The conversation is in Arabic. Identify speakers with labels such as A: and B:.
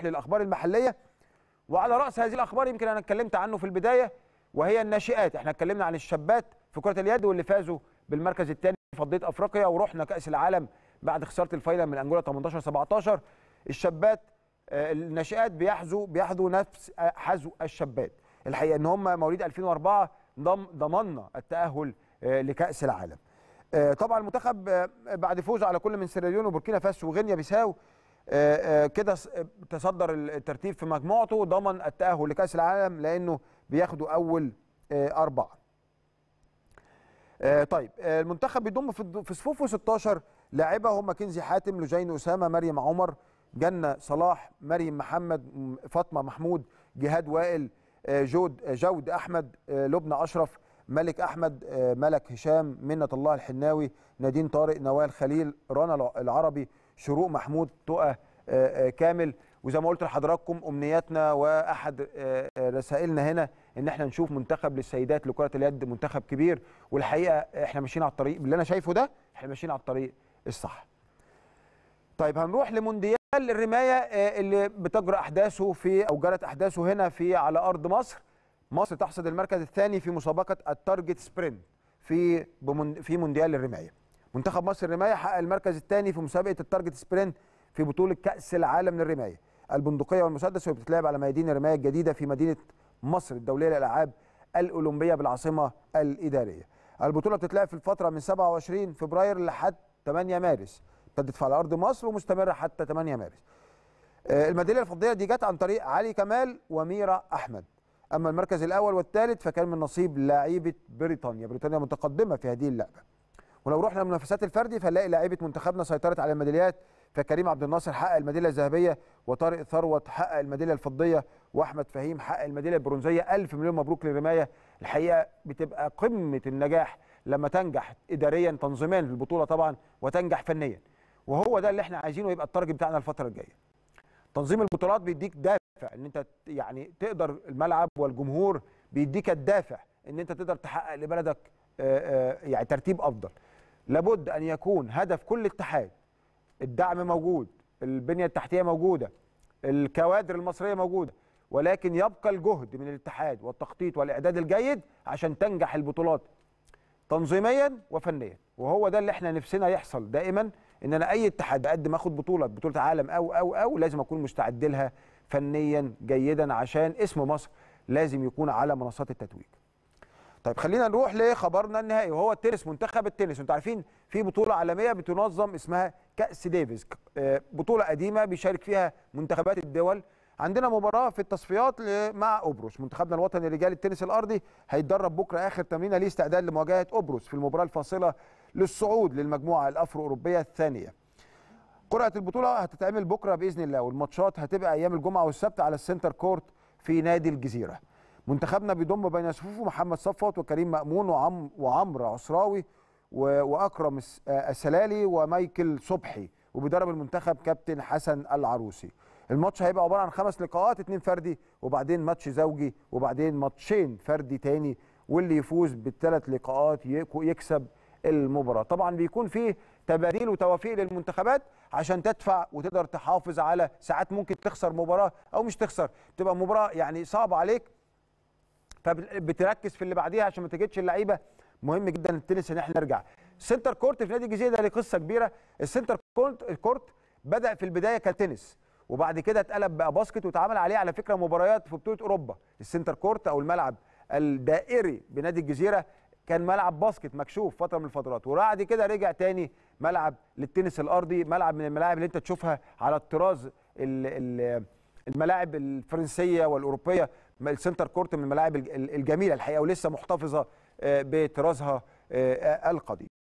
A: نروح للاخبار المحليه وعلى راس هذه الاخبار يمكن انا اتكلمت عنه في البدايه وهي الناشئات احنا اتكلمنا عن الشابات في كره اليد واللي فازوا بالمركز الثاني في فضيه افريقيا ورحنا كاس العالم بعد خساره الفاينل من انجولا 18 17 الشابات آه، الناشئات بيحذو بيحذو نفس آه، حذو الشابات الحقيقه ان هم مواليد 2004 ضم ضمننا التاهل آه، لكاس العالم طبعا المنتخب بعد فوزه على كل من سيراليون وبوركينا فاسو وغينيا بيساو آه، آه، كده تصدر الترتيب في مجموعته ضمن التأهل لكأس العالم لأنه بياخدوا أول آه، أربعة طيب المنتخب بيضم في صفوفه 16 لاعبة هم كنزي حاتم لجين أسامة مريم عمر جنة صلاح مريم محمد فاطمة محمود جهاد وائل جود جود أحمد لبنى أشرف ملك أحمد ملك هشام منة الله الحناوي نادين طارق نوال خليل رنا العربي شروق محمود تقى آه، آه، كامل وزي ما قلت لحضراتكم امنياتنا واحد آه، رسائلنا هنا ان احنا نشوف منتخب للسيدات لكره اليد منتخب كبير والحقيقه احنا ماشيين على الطريق اللي انا شايفه ده احنا ماشيين على الطريق الصح. طيب هنروح لمونديال الرمايه اللي بتجرى احداثه في او جرت احداثه هنا في على ارض مصر. مصر تحصد المركز الثاني في مسابقه التارجت سبرنت في في مونديال الرمايه. منتخب مصر الرمايه حقق المركز الثاني في مسابقه التارجت سبرنت في بطوله كاس العالم للرمايه البندقيه والمسدس وهي بتتلعب على ميادين الرمايه الجديده في مدينه مصر الدوليه للالعاب الاولمبيه بالعاصمه الاداريه البطوله بتتلعب في الفتره من 27 فبراير لحد 8 مارس ابتدت على ارض مصر ومستمره حتى 8 مارس آه، الميداليه الفضيه دي جت عن طريق علي كمال وميرا احمد اما المركز الاول والثالث فكان من نصيب لعيبة بريطانيا بريطانيا متقدمه في هذه اللعبه ولو رحنا منافسات الفردي فنلاقي لعيبه منتخبنا سيطرت على الميداليات فكريم عبد الناصر حقق الميداليه الذهبيه وطارق ثروت حقق الميداليه الفضيه واحمد فهيم حقق الميداليه البرونزيه ألف مليون مبروك للرمايه الحقيقه بتبقى قمه النجاح لما تنجح اداريا تنظيميا في البطوله طبعا وتنجح فنيا وهو ده اللي احنا عايزينه يبقى التارجت بتاعنا الفتره الجايه تنظيم البطولات بيديك دافع ان انت يعني تقدر الملعب والجمهور بيديك الدافع ان انت تقدر تحقق لبلدك يعني ترتيب افضل لابد ان يكون هدف كل اتحاد الدعم موجود البنيه التحتيه موجوده الكوادر المصريه موجوده ولكن يبقى الجهد من الاتحاد والتخطيط والاعداد الجيد عشان تنجح البطولات تنظيميا وفنيا وهو ده اللي احنا نفسنا يحصل دائما ان انا اي اتحاد بقدم اخد بطوله بطوله عالم او او او لازم اكون مستعد لها فنيا جيدا عشان اسم مصر لازم يكون على منصات التتويج طيب خلينا نروح لخبرنا النهائي وهو التنس منتخب التنس انتوا عارفين في بطوله عالميه بتنظم اسمها كاس ديفيز آه، بطوله قديمه بيشارك فيها منتخبات الدول عندنا مباراه في التصفيات مع قبرص منتخبنا الوطني لرجال التنس الارضي هيتدرب بكره اخر تمرين ليه استعداد لمواجهه قبرص في المباراه الفاصله للصعود للمجموعه الافرو اوروبيه الثانيه قرعه البطوله هتتعمل بكره باذن الله والماتشات هتبقى ايام الجمعه والسبت على السنتر كورت في نادي الجزيره منتخبنا بيضم بين صفوفه محمد صفوت وكريم مأمون وعم وعمرو عسراوي واكرم آه، السلالي ومايكل صبحي وبيدرب المنتخب كابتن حسن العروسي الماتش هيبقى عباره عن خمس لقاءات اتنين فردي وبعدين ماتش زوجي وبعدين ماتشين فردي تاني واللي يفوز بالثلاث لقاءات يكسب المباراه طبعا بيكون فيه تباديل وتوافيق للمنتخبات عشان تدفع وتقدر تحافظ على ساعات ممكن تخسر مباراه او مش تخسر تبقى مباراه يعني صعبه عليك فبتركز في اللي بعديها عشان ما تجدش اللعيبه مهم جدا التنس ان احنا نرجع سنتر كورت في نادي الجزيره ده ليه قصه كبيره السنتر كورت الكورت بدا في البدايه كتنس وبعد كده اتقلب بقى باسكت واتعمل عليه على فكره مباريات في بطوله اوروبا السنتر كورت او الملعب الدائري بنادي الجزيره كان ملعب باسكت مكشوف فتره من الفترات وبعد كده رجع تاني ملعب للتنس الارضي ملعب من الملاعب اللي انت تشوفها على الطراز ال ال الملاعب الفرنسيه والاوروبيه السنتر كورت من الملاعب الجميله الحقيقه ولسه محتفظه آه، بطرازها آه، آه، القديم